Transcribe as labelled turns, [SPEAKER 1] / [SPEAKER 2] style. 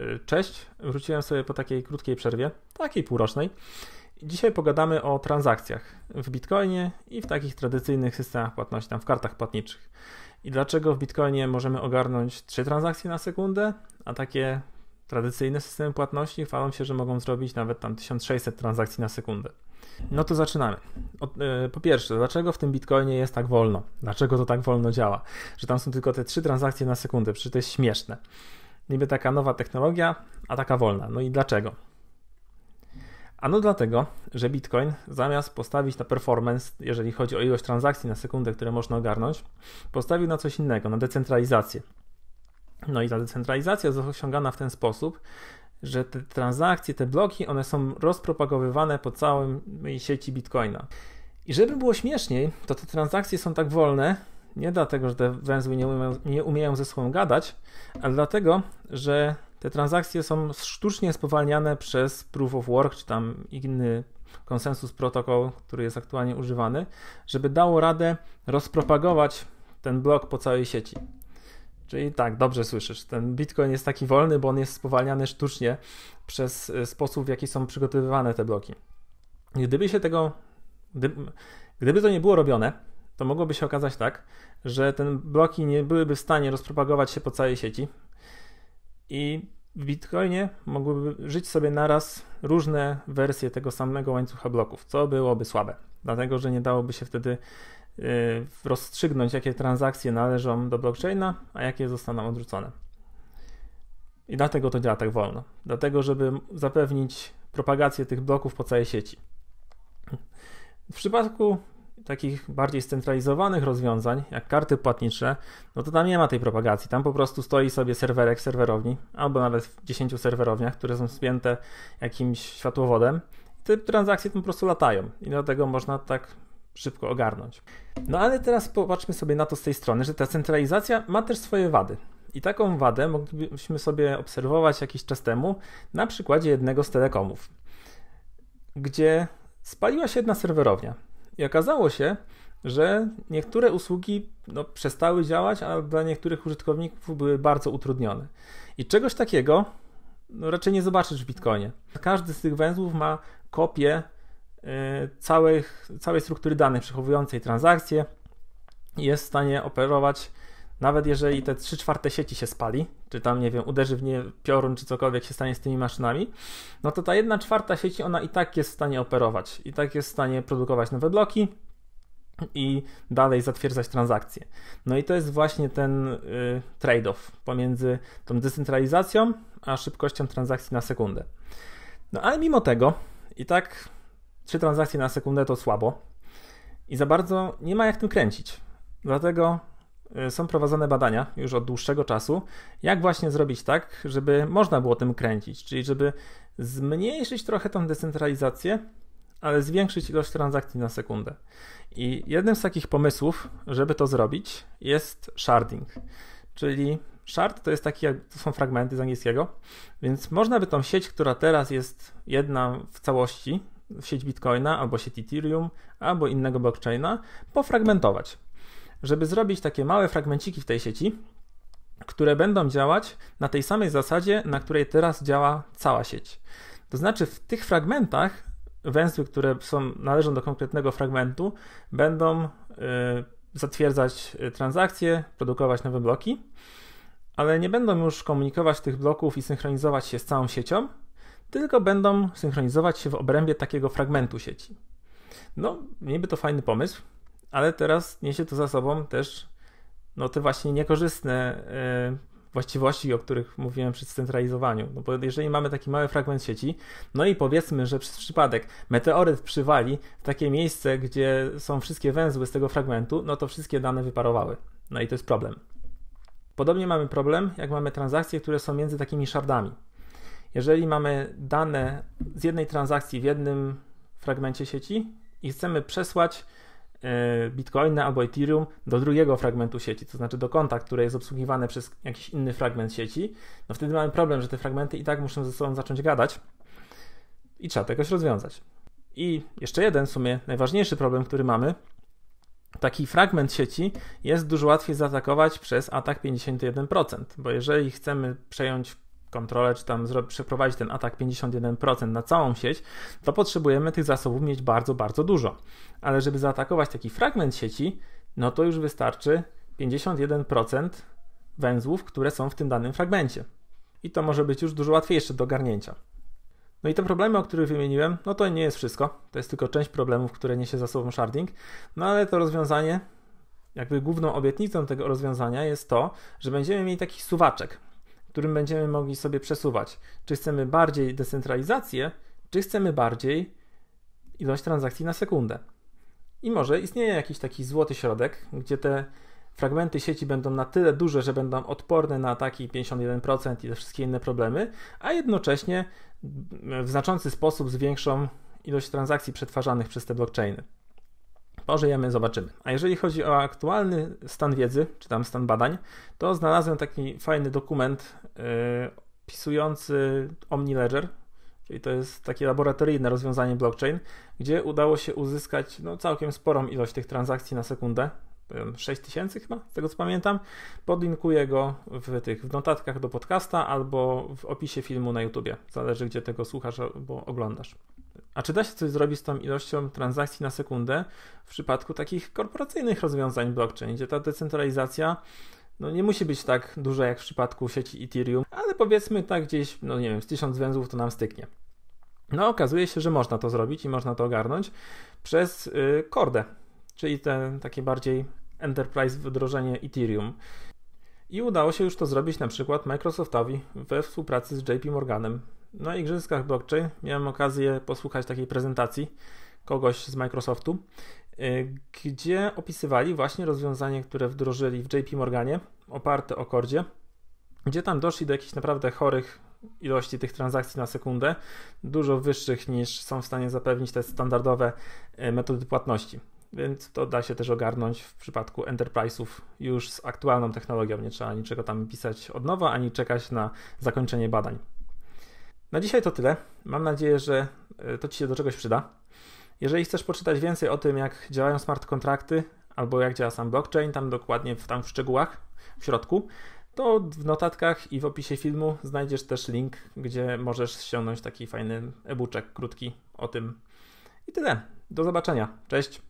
[SPEAKER 1] Y, cześć, wróciłem sobie po takiej krótkiej przerwie, takiej półrocznej. Dzisiaj pogadamy o transakcjach w Bitcoinie i w takich tradycyjnych systemach płatności, tam w kartach płatniczych. I dlaczego w Bitcoinie możemy ogarnąć 3 transakcje na sekundę, a takie tradycyjne systemy płatności chwalą się, że mogą zrobić nawet tam 1600 transakcji na sekundę. No to zaczynamy. Od, yy, po pierwsze, dlaczego w tym Bitcoinie jest tak wolno? Dlaczego to tak wolno działa? Że tam są tylko te trzy transakcje na sekundę, przecież to jest śmieszne niby taka nowa technologia, a taka wolna. No i dlaczego? Ano dlatego, że Bitcoin zamiast postawić na performance, jeżeli chodzi o ilość transakcji na sekundę, które można ogarnąć, postawił na coś innego, na decentralizację. No i ta decentralizacja jest osiągana w ten sposób, że te transakcje, te bloki, one są rozpropagowywane po całej sieci Bitcoina. I żeby było śmieszniej, to te transakcje są tak wolne, nie dlatego, że te węzły nie umieją, nie umieją ze sobą gadać, ale dlatego, że te transakcje są sztucznie spowalniane przez Proof of Work, czy tam inny konsensus protokół, który jest aktualnie używany, żeby dało radę rozpropagować ten blok po całej sieci. Czyli tak, dobrze słyszysz, ten Bitcoin jest taki wolny, bo on jest spowalniany sztucznie przez y, sposób, w jaki są przygotowywane te bloki. Gdyby się tego, gdyby, gdyby to nie było robione, to mogłoby się okazać tak, że te bloki nie byłyby w stanie rozpropagować się po całej sieci i w Bitcoinie mogłyby żyć sobie naraz różne wersje tego samego łańcucha bloków, co byłoby słabe, dlatego że nie dałoby się wtedy y, rozstrzygnąć, jakie transakcje należą do blockchaina, a jakie zostaną odrzucone. I dlatego to działa tak wolno. Dlatego, żeby zapewnić propagację tych bloków po całej sieci. W przypadku takich bardziej scentralizowanych rozwiązań, jak karty płatnicze, no to tam nie ma tej propagacji. Tam po prostu stoi sobie serwerek serwerowni, albo nawet w 10 serwerowniach, które są spięte jakimś światłowodem. I te transakcje tam po prostu latają i dlatego można tak szybko ogarnąć. No ale teraz popatrzmy sobie na to z tej strony, że ta centralizacja ma też swoje wady. I taką wadę moglibyśmy sobie obserwować jakiś czas temu na przykładzie jednego z telekomów, gdzie spaliła się jedna serwerownia i okazało się, że niektóre usługi no, przestały działać, a dla niektórych użytkowników były bardzo utrudnione. I czegoś takiego no, raczej nie zobaczysz w Bitcoinie. Każdy z tych węzłów ma kopię y, całych, całej struktury danych przechowującej transakcje i jest w stanie operować nawet jeżeli te 3 czwarte sieci się spali, czy tam, nie wiem, uderzy w nie piorun, czy cokolwiek się stanie z tymi maszynami, no to ta 1 czwarta sieci, ona i tak jest w stanie operować, i tak jest w stanie produkować nowe bloki, i dalej zatwierdzać transakcje. No i to jest właśnie ten y, trade-off pomiędzy tą decentralizacją a szybkością transakcji na sekundę. No ale mimo tego i tak trzy transakcje na sekundę to słabo i za bardzo nie ma jak tym kręcić. Dlatego Y, są prowadzone badania już od dłuższego czasu, jak właśnie zrobić tak, żeby można było tym kręcić, czyli żeby zmniejszyć trochę tą decentralizację, ale zwiększyć ilość transakcji na sekundę. I jednym z takich pomysłów, żeby to zrobić, jest sharding. Czyli shard to jest taki, to są fragmenty z angielskiego, więc można by tą sieć, która teraz jest jedna w całości, sieć Bitcoina albo sieć Ethereum, albo innego blockchaina, pofragmentować żeby zrobić takie małe fragmenciki w tej sieci, które będą działać na tej samej zasadzie, na której teraz działa cała sieć. To znaczy w tych fragmentach węzły, które są, należą do konkretnego fragmentu, będą y, zatwierdzać e, transakcje, produkować nowe bloki, ale nie będą już komunikować tych bloków i synchronizować się z całą siecią, tylko będą synchronizować się w obrębie takiego fragmentu sieci. No, niby to fajny pomysł, ale teraz niesie to za sobą też no, te właśnie niekorzystne e, właściwości, o których mówiłem przy scentralizowaniu. No bo jeżeli mamy taki mały fragment sieci, no i powiedzmy, że przez przypadek meteoryt przywali w takie miejsce, gdzie są wszystkie węzły z tego fragmentu, no to wszystkie dane wyparowały. No i to jest problem. Podobnie mamy problem, jak mamy transakcje, które są między takimi shardami. Jeżeli mamy dane z jednej transakcji w jednym fragmencie sieci i chcemy przesłać E, Bitcoina albo Ethereum do drugiego fragmentu sieci, to znaczy do konta, które jest obsługiwane przez jakiś inny fragment sieci, no wtedy mamy problem, że te fragmenty i tak muszą ze sobą zacząć gadać i trzeba to jakoś rozwiązać. I jeszcze jeden w sumie najważniejszy problem, który mamy, taki fragment sieci jest dużo łatwiej zaatakować przez atak 51%, bo jeżeli chcemy przejąć kontrolę, czy tam przeprowadzić ten atak 51% na całą sieć, to potrzebujemy tych zasobów mieć bardzo, bardzo dużo. Ale żeby zaatakować taki fragment sieci, no to już wystarczy 51% węzłów, które są w tym danym fragmencie. I to może być już dużo łatwiejsze do garnięcia. No i te problemy, o których wymieniłem, no to nie jest wszystko. To jest tylko część problemów, które niesie za sobą sharding. No ale to rozwiązanie, jakby główną obietnicą tego rozwiązania jest to, że będziemy mieli taki suwaczek, którym będziemy mogli sobie przesuwać. Czy chcemy bardziej decentralizację, czy chcemy bardziej ilość transakcji na sekundę. I może istnieje jakiś taki złoty środek, gdzie te fragmenty sieci będą na tyle duże, że będą odporne na ataki 51% i te wszystkie inne problemy, a jednocześnie w znaczący sposób zwiększą ilość transakcji przetwarzanych przez te blockchainy. Pożyjemy, zobaczymy. A jeżeli chodzi o aktualny stan wiedzy, czy tam stan badań, to znalazłem taki fajny dokument yy, opisujący OmniLedger, czyli to jest takie laboratoryjne rozwiązanie blockchain, gdzie udało się uzyskać no, całkiem sporą ilość tych transakcji na sekundę, 6000 chyba, z tego co pamiętam. Podlinkuję go w tych w notatkach do podcasta albo w opisie filmu na YouTubie. Zależy, gdzie tego słuchasz albo oglądasz. A czy da się coś zrobić z tą ilością transakcji na sekundę w przypadku takich korporacyjnych rozwiązań blockchain, gdzie ta decentralizacja no nie musi być tak duża jak w przypadku sieci Ethereum, ale powiedzmy tak gdzieś, no nie wiem, z tysiąc węzłów to nam styknie. No okazuje się, że można to zrobić i można to ogarnąć przez kordę, y, czyli te takie bardziej enterprise wdrożenie Ethereum. I udało się już to zrobić na przykład Microsoftowi we współpracy z JP Morganem na Igrzyskach Blockchain miałem okazję posłuchać takiej prezentacji kogoś z Microsoftu, y, gdzie opisywali właśnie rozwiązanie, które wdrożyli w JP Morganie, oparte o kordzie, gdzie tam doszli do jakichś naprawdę chorych ilości tych transakcji na sekundę, dużo wyższych niż są w stanie zapewnić te standardowe y, metody płatności. Więc to da się też ogarnąć w przypadku enterprise'ów już z aktualną technologią. Nie trzeba niczego tam pisać od nowa, ani czekać na zakończenie badań. Na dzisiaj to tyle. Mam nadzieję, że e, to Ci się do czegoś przyda. Jeżeli chcesz poczytać więcej o tym, jak działają smart kontrakty albo jak działa sam blockchain, tam dokładnie w, tam w szczegółach, w środku, to w notatkach i w opisie filmu znajdziesz też link, gdzie możesz ściągnąć taki fajny e-booczek krótki o tym. I tyle. Do zobaczenia. Cześć.